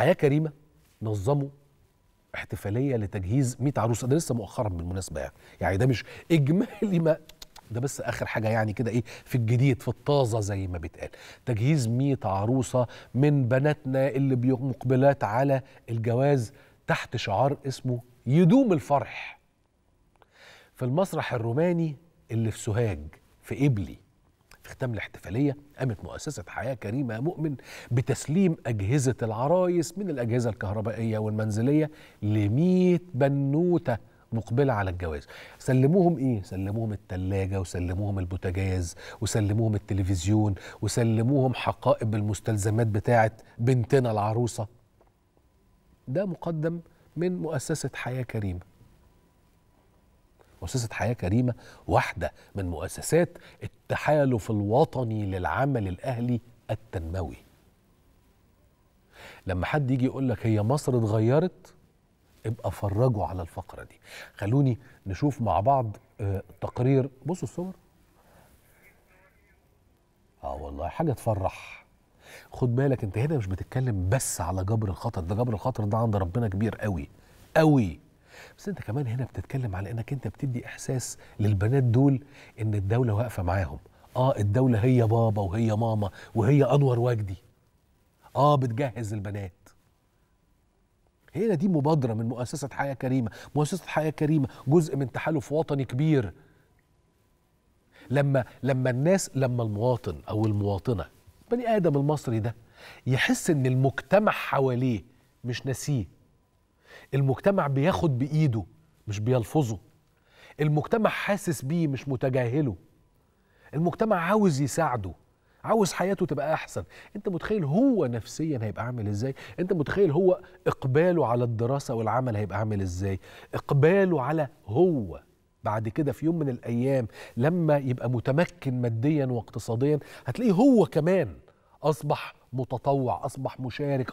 حياه كريمه نظموا احتفاليه لتجهيز 100 عروسه ده لسه مؤخرا بالمناسبه يعني يعني ده مش اجمالي ما ده بس اخر حاجه يعني كده ايه في الجديد في الطازه زي ما بيتقال تجهيز 100 عروسه من بناتنا اللي مقبلات على الجواز تحت شعار اسمه يدوم الفرح في المسرح الروماني اللي في سوهاج في ابلي في ختام الاحتفالية قامت مؤسسة حياة كريمة مؤمن بتسليم أجهزة العرايس من الأجهزة الكهربائية والمنزلية لمية بنوتة مقبلة على الجواز سلموهم إيه؟ سلموهم التلاجة وسلموهم البوتاجاز وسلموهم التلفزيون وسلموهم حقائب المستلزمات بتاعة بنتنا العروسة ده مقدم من مؤسسة حياة كريمة مؤسسة حياة كريمة واحدة من مؤسسات التحالف الوطني للعمل الأهلي التنموي لما حد يجي يقول لك هي مصر اتغيرت ابقى فرجوا على الفقرة دي خلوني نشوف مع بعض آه، تقرير بصوا الصور اه والله حاجة تفرح خد بالك انت هنا مش بتتكلم بس على جبر الخطر ده جبر الخطر ده عند ربنا كبير قوي قوي بس انت كمان هنا بتتكلم على انك انت بتدي احساس للبنات دول ان الدوله واقفه معاهم اه الدوله هي بابا وهي ماما وهي انور وجدي اه بتجهز البنات هنا دي مبادره من مؤسسه حياه كريمه مؤسسه حياه كريمه جزء من تحالف وطني كبير لما لما الناس لما المواطن او المواطنه بني ادم المصري ده يحس ان المجتمع حواليه مش ناسيه المجتمع بياخد بايده مش بيلفظه المجتمع حاسس بيه مش متجاهله المجتمع عاوز يساعده عاوز حياته تبقى احسن انت متخيل هو نفسيا هيبقى عامل ازاي انت متخيل هو اقباله على الدراسه والعمل هيبقى عامل ازاي اقباله على هو بعد كده في يوم من الايام لما يبقى متمكن ماديا واقتصاديا هتلاقيه هو كمان اصبح متطوع اصبح مشارك